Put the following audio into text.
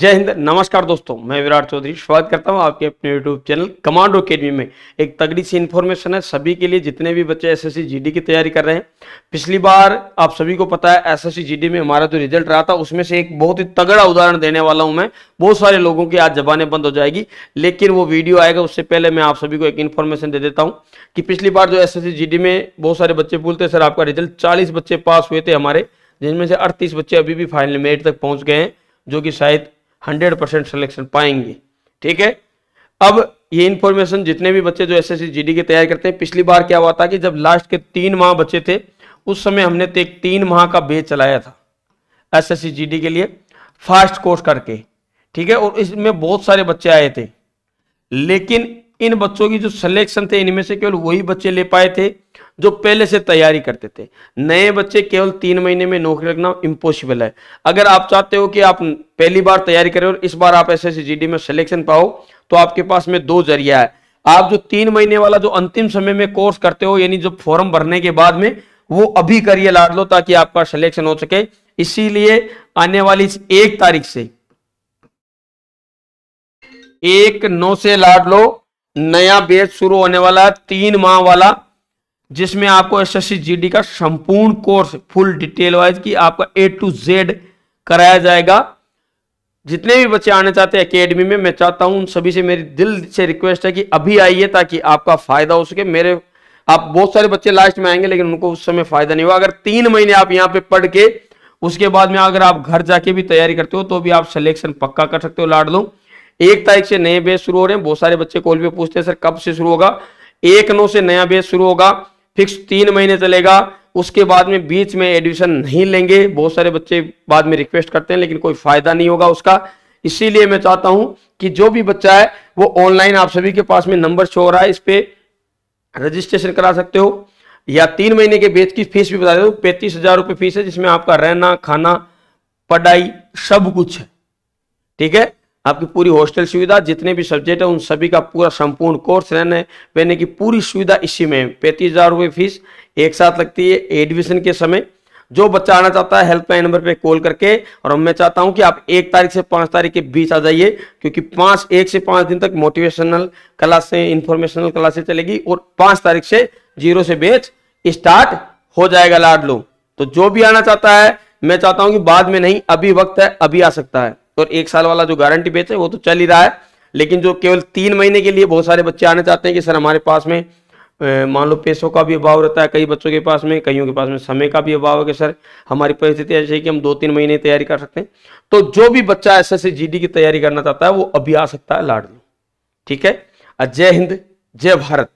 जय हिंद नमस्कार दोस्तों मैं विराट चौधरी स्वागत करता हूं आपके अपने यूट्यूब चैनल कमांडो अकेडमी में एक तगड़ी सी इन्फॉर्मेशन है सभी के लिए जितने भी बच्चे एसएससी जीडी की तैयारी कर रहे हैं पिछली बार आप सभी को पता है एसएससी जीडी में हमारा जो रिजल्ट रहा था उसमें से एक बहुत ही तगड़ा उदाहरण देने वाला हूँ मैं बहुत सारे लोगों की आज जबाने बंद हो जाएगी लेकिन वो वीडियो आएगा उससे पहले मैं आप सभी को एक इन्फॉर्मेशन दे देता हूँ कि पिछली बार जो एस एस में बहुत सारे बच्चे बोलते सर आपका रिजल्ट चालीस बच्चे पास हुए थे हमारे जिनमें से अड़तीस बच्चे अभी भी फाइनल मेरिट तक पहुंच गए हैं जो कि शायद 100 परसेंट सिलेक्शन पाएंगे ठीक है अब ये इंफॉर्मेशन जितने भी बच्चे जो एस एस की तैयारी करते हैं पिछली बार क्या हुआ था कि जब लास्ट के तीन माह बचे थे उस समय हमने एक तीन माह का बेच चलाया था एस एस के लिए फास्ट कोर्स करके ठीक है और इसमें बहुत सारे बच्चे आए थे लेकिन इन बच्चों की जो सिलेक्शन थे इनमें से केवल वही बच्चे ले पाए थे जो पहले से तैयारी करते थे नए बच्चे केवल तीन महीने में नौकरी लगना इम्पोसिबल है अगर आप चाहते हो कि आप पहली बार तैयारी करें और इस बार आप एस एस में सिलेक्शन पाओ तो आपके पास में दो जरिया है आप जो तीन महीने वाला जो अंतिम समय में कोर्स करते हो यानी जो फॉर्म भरने के बाद में वो अभी करिए लाड लो ताकि आपका सिलेक्शन हो सके इसीलिए आने वाली इस एक तारीख से एक नौ से लाड लो नया बेच शुरू होने वाला तीन माह वाला जिसमें आपको एसएससी जीडी का संपूर्ण कोर्स फुल डिटेल वाइज की आपका ए टू जेड कराया जाएगा जितने भी बच्चे आने चाहते हैं एकेडमी में मैं चाहता हूं उन सभी से मेरी दिल से रिक्वेस्ट है कि अभी आइए ताकि आपका फायदा हो सके मेरे आप बहुत सारे बच्चे लास्ट में आएंगे लेकिन उनको उस समय फायदा नहीं हुआ अगर तीन महीने आप यहाँ पे पढ़ के उसके बाद में अगर आप घर जाके भी तैयारी करते हो तो भी आप सिलेक्शन पक्का कर सकते हो लाड दो एक तारीख से नए बेस शुरू हो रहे हैं बहुत सारे बच्चे कॉल पे पूछते हैं सर कब से शुरू होगा एक नौ से नया बेस शुरू होगा फिक्स तीन महीने चलेगा उसके बाद में बीच में एडमिशन नहीं लेंगे बहुत सारे बच्चे बाद में रिक्वेस्ट करते हैं लेकिन कोई फायदा नहीं होगा उसका इसीलिए मैं चाहता हूं कि जो भी बच्चा है वो ऑनलाइन आप सभी के पास में नंबर शो रहा है इस पर रजिस्ट्रेशन करा सकते हो या तीन महीने के बेच की फीस भी बता दो पैंतीस हजार रुपये फीस है जिसमें आपका रहना खाना पढ़ाई सब कुछ है ठीक है आपकी पूरी हॉस्टल सुविधा जितने भी सब्जेक्ट है उन सभी का पूरा संपूर्ण कोर्स रहने रहने की पूरी सुविधा इसी में पैंतीस हज़ार रुपये फीस एक साथ लगती है एडमिशन के समय जो बच्चा आना चाहता है हेल्पलाइन नंबर पे कॉल करके और मैं चाहता हूं कि आप एक तारीख से पांच तारीख के बीच आ जाइए क्योंकि पांच एक से पांच दिन तक मोटिवेशनल क्लासें इंफॉर्मेशनल क्लासें चलेगी और पांच तारीख से जीरो से बेच स्टार्ट हो जाएगा लाडलो तो जो भी आना चाहता है मैं चाहता हूं कि बाद में नहीं अभी वक्त है अभी आ सकता है और एक साल वाला जो गारंटी बेच है वो तो चल ही रहा है लेकिन जो केवल तीन महीने के लिए बहुत सारे बच्चे आने चाहते हैं कि सर हमारे पास में मान लो पैसों का भी अभाव रहता है कई बच्चों के पास में कईयों के पास में समय का भी अभाव है कि सर हमारी परिस्थिति ऐसी है कि हम दो तीन महीने तैयारी कर सकते हैं तो जो भी बच्चा एस एस की तैयारी करना चाहता है वो अभी आ सकता है लाडलो ठीक है जय हिंद जय भारत